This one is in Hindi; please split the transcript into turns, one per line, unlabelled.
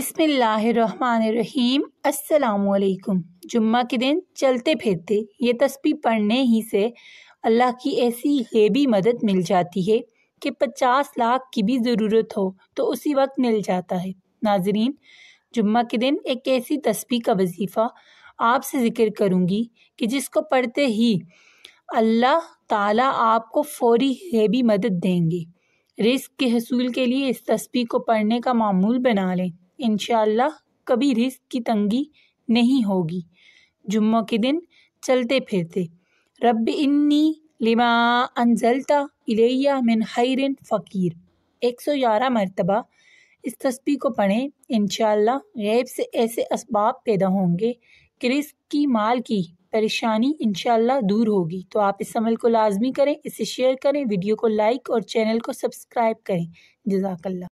बसमीम् अल्लाम जुम्मा के दिन चलते फिरते ये तस्वीर पढ़ने ही से अल्लाह की ऐसी गैबी मदद मिल जाती है कि पचास लाख की भी ज़रूरत हो तो उसी वक्त मिल जाता है नाजरीन जुम्मा के दिन एक ऐसी तस्वीर का वजीफ़ा आपसे ज़िक्र करूँगी कि जिसको पढ़ते ही अल्लाह ताला आपको फौरी गैबी मदद देंगे रिस्क के हसूल के लिए इस तस्वीर को पढ़ने का मामूल बना लें इन कभी रिस्क की तंगी नहीं होगी जुम्मों के दिन चलते फिरते रब इन्नी लिमा अनजलता इलेया मिन हैरन फ़कीर एक सौ ग्यारह मरतबा इस तस्वीर को पढ़ें इन गैब से ऐसे इसबाब पैदा होंगे कि रिस्क की माल की परेशानी इन दूर होगी तो आप इस अमल को लाजमी करें इसे शेयर करें वीडियो को लाइक और चैनल को सब्सक्राइब करें जजाकल्ला